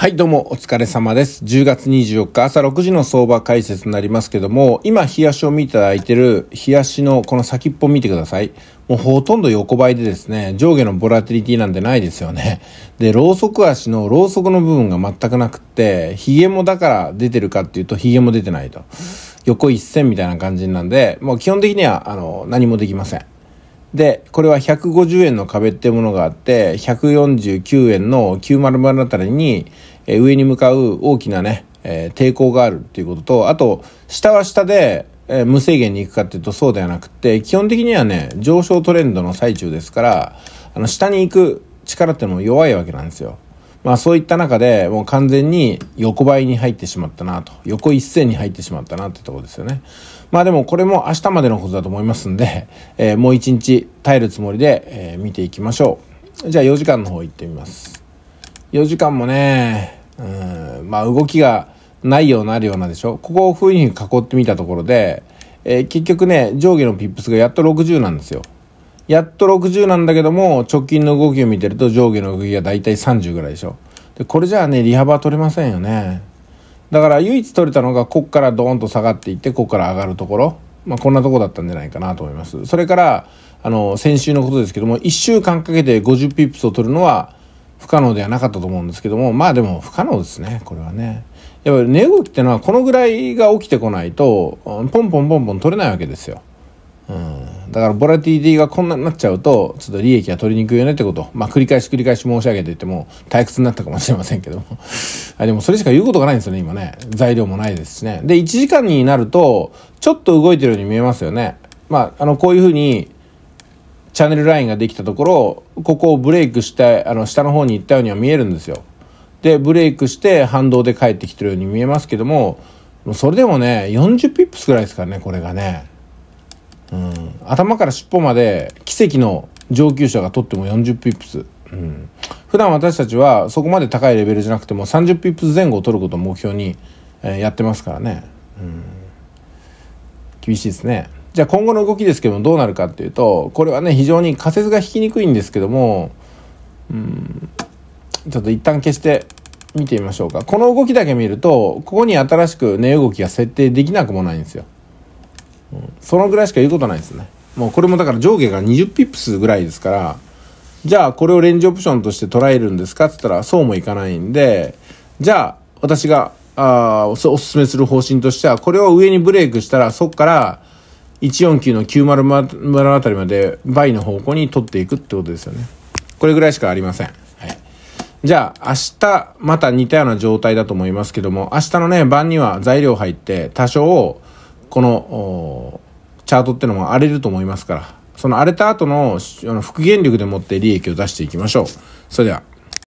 はい、どうもお疲れ様です。10月24日朝6時の相場解説になりますけども、今、冷やしを見ていただいてる、冷やしのこの先っぽ見てください。もうほとんど横ばいでですね、上下のボラティリティなんてないですよね。で、ロウソク足のロウソクの部分が全くなくって、ヒゲもだから出てるかっていうと、ヒゲも出てないと。横一線みたいな感じなんで、もう基本的には、あの、何もできません。で、これは150円の壁っていうものがあって、149円の900あたりに、え上に向かう大きなね、えー、抵抗があるっていうことと、あと、下は下で、えー、無制限に行くかっていうとそうではなくて、基本的にはね、上昇トレンドの最中ですから、あの、下に行く力っていうのも弱いわけなんですよ。まあそういった中でもう完全に横ばいに入ってしまったなと。横一線に入ってしまったなってとこですよね。まあでもこれも明日までのことだと思いますんで、えー、もう一日耐えるつもりで、えー、見ていきましょう。じゃあ4時間の方行ってみます。4時間もね、うん、まあ動きがないようなあるようなでしょ。ここをふうに囲ってみたところで、えー、結局ね、上下のピップスがやっと60なんですよ。やっと60なんだけども、直近の動きを見てると上下の動きがだいたい30ぐらいでしょ。で、これじゃあね、利幅は取れませんよね。だから唯一取れたのが、こっからドーンと下がっていって、こっから上がるところ。まあ、こんなとこだったんじゃないかなと思います。それから、あの、先週のことですけども、1週間かけて50ピップスを取るのは不可能ではなかったと思うんですけども、まあでも不可能ですね、これはね。やっぱり値動きってのはこのぐらいが起きてこないと、ポンポンポンポン取れないわけですよ。うん。だからボラティリティがこんなになっちゃうと、ちょっと利益が取りにくいよねってこと。まあ繰り返し繰り返し申し上げていても、退屈になったかもしれませんけども。あでもそれしか言うことがないんですよね、今ね。材料もないですしね。で、1時間になると、ちょっと動いてるように見えますよね。まあ、あの、こういうふうに、チャンネルラインができたところ、ここをブレイクして、あの、下の方に行ったようには見えるんですよ。で、ブレイクして反動で帰ってきてるように見えますけども、それでもね、40ピップスぐらいですからね、これがね。頭から尻尾まで奇跡の上級者が取っても40ピップス。うん、普段私たちはそこまで高いレベルじゃなくても30ピップス前後を取ることを目標に、えー、やってますからね、うん、厳しいですねじゃあ今後の動きですけどもどうなるかっていうとこれはね非常に仮説が引きにくいんですけども、うん、ちょっと一旦消して見てみましょうかこの動きだけ見るとここに新しく値動きが設定できなくもないんですよ、うん、そのぐらいしか言うことないですねもうこれもだから上下が20ピップスぐらいですから、じゃあこれをレンジオプションとして捉えるんですかって言ったらそうもいかないんで、じゃあ私が、あおすすめする方針としては、これを上にブレイクしたらそこから149の90あたりまで倍の方向に取っていくってことですよね。これぐらいしかありません。はい。じゃあ明日また似たような状態だと思いますけども、明日のね、晩には材料入って多少、この、チャートってのも荒れると思いますから、その荒れた後の復元力でもって利益を出していきましょう。それでは。